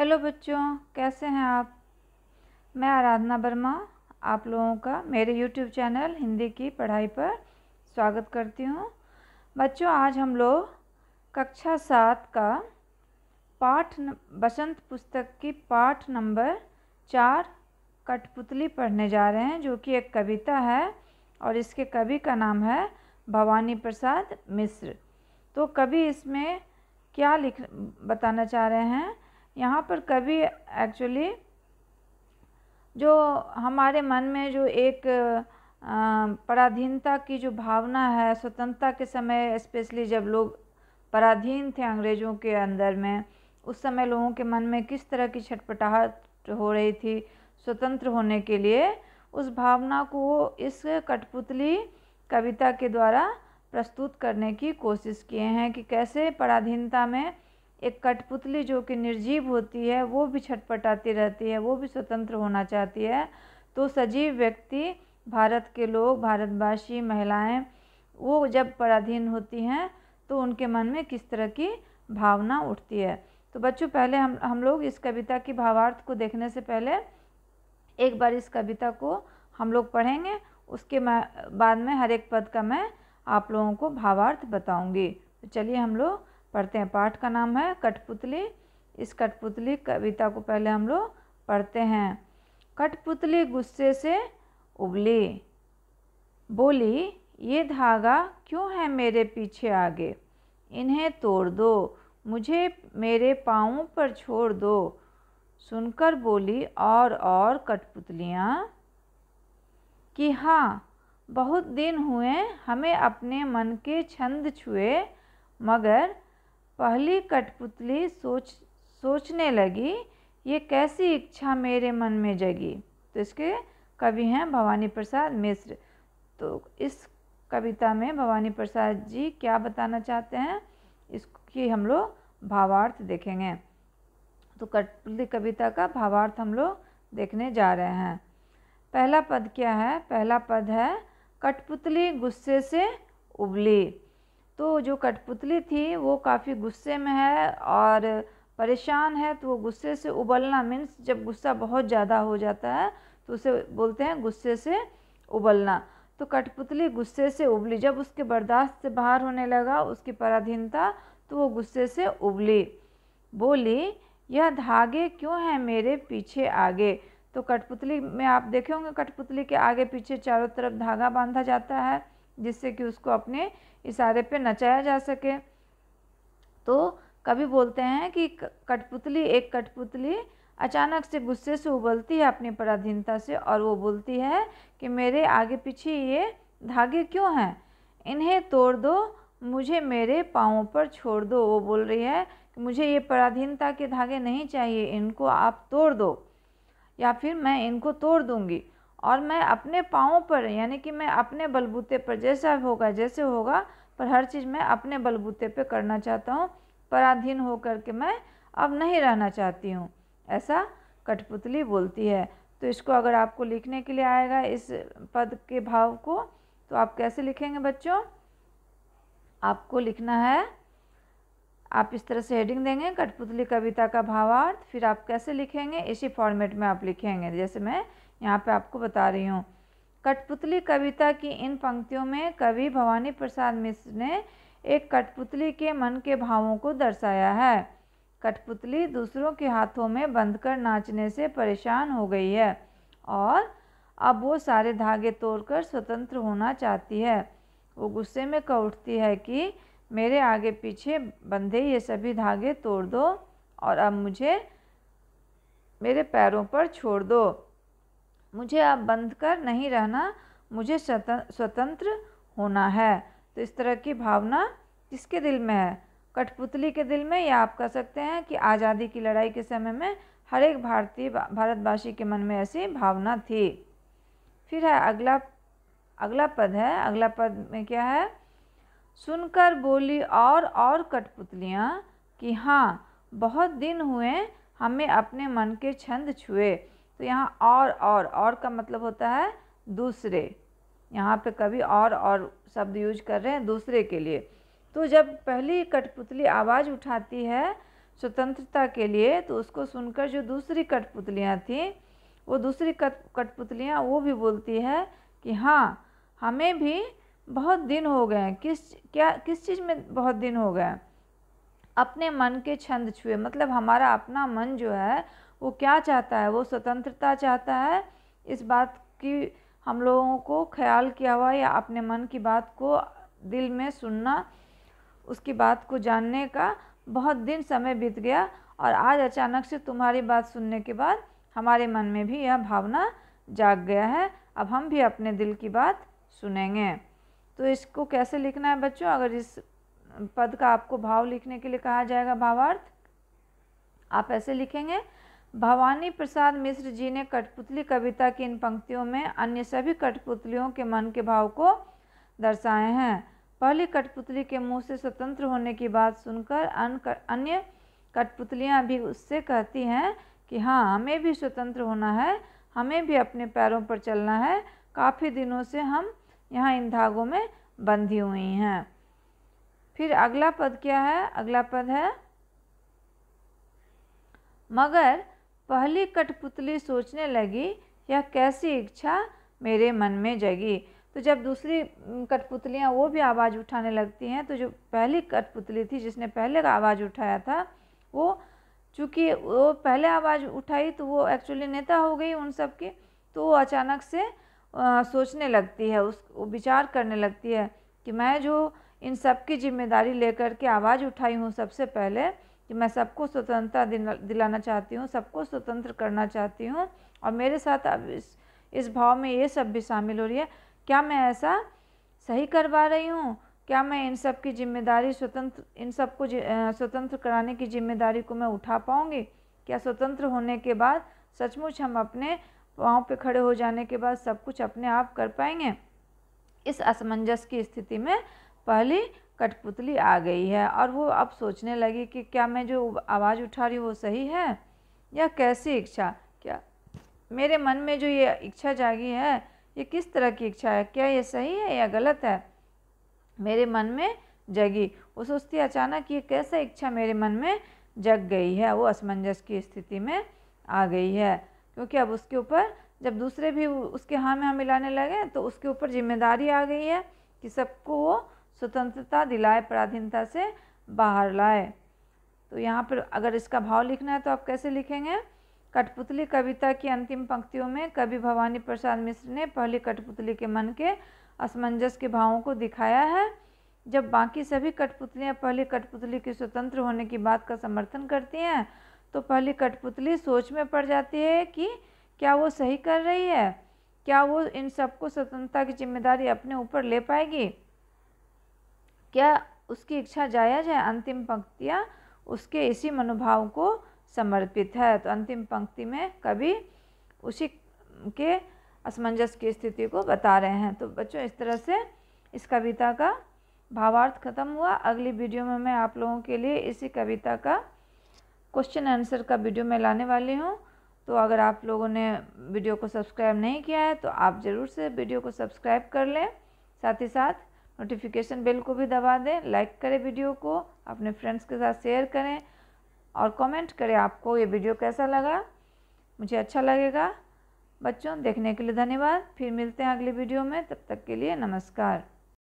hello बच्चों कैसे हैं आप मैं आराधना वर्मा आप लोगों का मेरे यूट्यूब चैनल हिंदी की पढ़ाई पर स्वागत करती हूं बच्चों आज हम लोग कक्षा सात का पाठ न, बसंत पुस्तक की पाठ नंबर चार कठपुतली पढ़ने जा रहे हैं जो कि एक कविता है और इसके कवि का नाम है भवानी प्रसाद मिश्र तो कवि इसमें क्या लिख बताना चाह रहे हैं यहाँ पर कभी एक्चुअली जो हमारे मन में जो एक पराधीनता की जो भावना है स्वतंत्रता के समय स्पेशली जब लोग पराधीन थे अंग्रेज़ों के अंदर में उस समय लोगों के मन में किस तरह की छटपटाहट हो रही थी स्वतंत्र होने के लिए उस भावना को इस कठपुतली कविता के द्वारा प्रस्तुत करने की कोशिश किए हैं कि कैसे पराधीनता में एक कठपुतली जो कि निर्जीव होती है वो भी छटपटाती रहती है वो भी स्वतंत्र होना चाहती है तो सजीव व्यक्ति भारत के लोग भारतवासी महिलाएं वो जब पराधीन होती हैं तो उनके मन में किस तरह की भावना उठती है तो बच्चों पहले हम हम लोग इस कविता की भावार्थ को देखने से पहले एक बार इस कविता को हम लोग पढ़ेंगे उसके बाद में हर एक पद का मैं आप लोगों को भावार्थ बताऊंगी तो चलिए हम लोग पढ़ते हैं पाठ का नाम है कठपुतली इस कठपुतली कविता को पहले हम लोग पढ़ते हैं कठपुतली गुस्से से उबली बोली ये धागा क्यों है मेरे पीछे आगे इन्हें तोड़ दो मुझे मेरे पाँव पर छोड़ दो सुनकर बोली और और कठपुतलियाँ कि हाँ बहुत दिन हुए हमें अपने मन के छंद छुए मगर पहली कठपुतली सोच सोचने लगी ये कैसी इच्छा मेरे मन में जगी तो इसके कवि हैं भवानी प्रसाद मिश्र तो इस कविता में भवानी प्रसाद जी क्या बताना चाहते हैं इसकी हम लोग भावार्थ देखेंगे तो कठपुतली कविता का भावार्थ हम लोग देखने जा रहे हैं पहला पद क्या है पहला पद है कठपुतली गुस्से से उबली तो जो कठपुतली थी वो काफ़ी गुस्से में है और परेशान है तो वो गुस्से से उबलना मीन्स जब गुस्सा बहुत ज़्यादा हो जाता है तो उसे बोलते हैं गुस्से से उबलना तो कठपुतली गुस्से से उबली जब उसके बर्दाश्त से बाहर होने लगा उसकी पराधीनता तो वो गुस्से से उबली बोली यह धागे क्यों हैं मेरे पीछे आगे तो कठपुतली में आप देखे होंगे कठपुतली के आगे पीछे चारों तरफ धागा बांधा जाता है जिससे कि उसको अपने इशारे पे नचाया जा सके तो कभी बोलते हैं कि कठपुतली एक कठपुतली अचानक से गुस्से से उबलती है अपनी पराधीनता से और वो बोलती है कि मेरे आगे पीछे ये धागे क्यों हैं इन्हें तोड़ दो मुझे मेरे पाँवों पर छोड़ दो वो बोल रही है कि मुझे ये पराधीनता के धागे नहीं चाहिए इनको आप तोड़ दो या फिर मैं इनको तोड़ दूँगी और मैं अपने पाँव पर यानी कि मैं अपने बलबूते पर जैसा होगा जैसे होगा पर हर चीज़ मैं अपने बलबूते पर करना चाहता हूँ पराधीन होकर के मैं अब नहीं रहना चाहती हूँ ऐसा कठपुतली बोलती है तो इसको अगर आपको लिखने के लिए आएगा इस पद के भाव को तो आप कैसे लिखेंगे बच्चों आपको लिखना है आप इस तरह से हेडिंग देंगे कठपुतली कविता का भावार्थ फिर आप कैसे लिखेंगे इसी फॉर्मेट में आप लिखेंगे जैसे मैं यहाँ पे आपको बता रही हूँ कठपुतली कविता की इन पंक्तियों में कवि भवानी प्रसाद मिश्र ने एक कठपुतली के मन के भावों को दर्शाया है कठपुतली दूसरों के हाथों में बंध नाचने से परेशान हो गई है और अब वो सारे धागे तोड़कर स्वतंत्र होना चाहती है वो गुस्से में कह उठती है कि मेरे आगे पीछे बंधे ये सभी धागे तोड़ दो और अब मुझे मेरे पैरों पर छोड़ दो मुझे अब बंध कर नहीं रहना मुझे स्वतंत्र होना है तो इस तरह की भावना किसके दिल में है कठपुतली के दिल में या आप कह सकते हैं कि आज़ादी की लड़ाई के समय में हर एक भारतीय भारतवासी के मन में ऐसी भावना थी फिर है अगला अगला पद है अगला पद में क्या है सुनकर बोली और और कठपुतलियाँ कि हाँ बहुत दिन हुए हमें अपने मन के छंद छुए तो यहाँ और और और का मतलब होता है दूसरे यहाँ पे कभी और और शब्द यूज कर रहे हैं दूसरे के लिए तो जब पहली कठपुतली आवाज़ उठाती है स्वतंत्रता के लिए तो उसको सुनकर जो दूसरी कठपुतलियाँ थीं वो दूसरी कट कठपुतलियाँ वो भी बोलती है कि हाँ हमें भी बहुत दिन हो गए हैं किस क्या किस चीज़ में बहुत दिन हो गए अपने मन के छंद छुए मतलब हमारा अपना मन जो है वो क्या चाहता है वो स्वतंत्रता चाहता है इस बात की हम लोगों को ख्याल किया हुआ या अपने मन की बात को दिल में सुनना उसकी बात को जानने का बहुत दिन समय बीत गया और आज अचानक से तुम्हारी बात सुनने के बाद हमारे मन में भी यह भावना जाग गया है अब हम भी अपने दिल की बात सुनेंगे तो इसको कैसे लिखना है बच्चों अगर इस पद का आपको भाव लिखने के लिए कहा जाएगा भावार्थ आप ऐसे लिखेंगे भवानी प्रसाद मिश्र जी ने कठपुतली कविता की इन पंक्तियों में अन्य सभी कठपुतलियों के मन के भाव को दर्शाए हैं पहली कठपुतली के मुंह से स्वतंत्र होने की बात सुनकर अन्य कठपुतलियाँ भी उससे कहती हैं कि हाँ हमें भी स्वतंत्र होना है हमें भी अपने पैरों पर चलना है काफ़ी दिनों से हम यहाँ इन धागों में बंधी हुई हैं फिर अगला पद क्या है अगला पद है मगर पहली कठपुतली सोचने लगी यह कैसी इच्छा मेरे मन में जगी तो जब दूसरी कठपुतलियाँ वो भी आवाज़ उठाने लगती हैं तो जो पहली कठपुतली थी जिसने पहले का आवाज़ उठाया था वो चूँकि वो पहले आवाज़ उठाई तो वो एक्चुअली नेता हो गई उन सब की तो वो अचानक से आ, सोचने लगती है उस विचार करने लगती है कि मैं जो इन सब की जिम्मेदारी लेकर के आवाज़ उठाई हूँ सबसे पहले कि मैं सबको स्वतंत्रता दिलाना चाहती हूँ सबको स्वतंत्र करना चाहती हूँ और मेरे साथ अब इस इस भाव में ये सब भी शामिल हो रही है क्या मैं ऐसा सही करवा रही हूँ क्या मैं इन सब की जिम्मेदारी स्वतंत्र इन सब को स्वतंत्र कराने की जिम्मेदारी को मैं उठा पाऊँगी क्या स्वतंत्र होने के बाद सचमुच हम अपने पाँव पे खड़े हो जाने के बाद सब कुछ अपने आप कर पाएंगे इस असमंजस की स्थिति में पहली कठपुतली आ गई है और वो अब सोचने लगी कि क्या मैं जो आवाज़ उठा रही हूँ वो सही है या कैसी इच्छा क्या मेरे मन में जो ये इच्छा जागी है ये किस तरह की इच्छा है क्या ये सही है या गलत है मेरे मन में जगी वो सोचती अचानक ये कैसा इच्छा मेरे मन में जग गई है वो असमंजस की स्थिति में आ गई है क्योंकि अब उसके ऊपर जब दूसरे भी उसके हाँ में हाँ मिलाने लगे तो उसके ऊपर जिम्मेदारी आ गई है कि सबको वो स्वतंत्रता दिलाए पराधीनता से बाहर लाए तो यहाँ पर अगर इसका भाव लिखना है तो आप कैसे लिखेंगे कठपुतली कविता की अंतिम पंक्तियों में कवि भवानी प्रसाद मिश्र ने पहली कठपुतली के मन के असमंजस के भावों को दिखाया है जब बाकी सभी कठपुतलियाँ पहली कठपुतली के स्वतंत्र होने की बात का समर्थन करती हैं तो पहली कठपुतली सोच में पड़ जाती है कि क्या वो सही कर रही है क्या वो इन सबको स्वतंत्रता की जिम्मेदारी अपने ऊपर ले पाएगी क्या उसकी इच्छा जायज है अंतिम पंक्तियाँ उसके इसी मनोभाव को समर्पित है तो अंतिम पंक्ति में कभी उसी के असमंजस की स्थिति को बता रहे हैं तो बच्चों इस तरह से इस कविता का भावार्थ खत्म हुआ अगली वीडियो में मैं आप लोगों के लिए इसी कविता का क्वेश्चन आंसर का वीडियो मैं लाने वाली हूँ तो अगर आप लोगों ने वीडियो को सब्सक्राइब नहीं किया है तो आप ज़रूर से वीडियो को सब्सक्राइब कर लें साथ ही साथ नोटिफिकेशन बेल को भी दबा दें लाइक करें वीडियो को अपने फ्रेंड्स के साथ शेयर करें और कमेंट करें आपको ये वीडियो कैसा लगा मुझे अच्छा लगेगा बच्चों देखने के लिए धन्यवाद फिर मिलते हैं अगले वीडियो में तब तक के लिए नमस्कार